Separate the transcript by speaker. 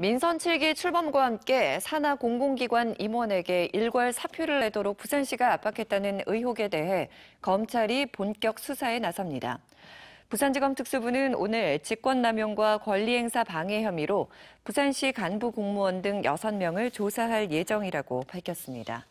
Speaker 1: 민선 7기 출범과 함께 산하 공공기관 임원에게 일괄 사표를 내도록 부산시가 압박했다는 의혹에 대해 검찰이 본격 수사에 나섭니다. 부산지검 특수부는 오늘 직권남용과 권리행사 방해 혐의로 부산시 간부 공무원 등 6명을 조사할 예정이라고 밝혔습니다.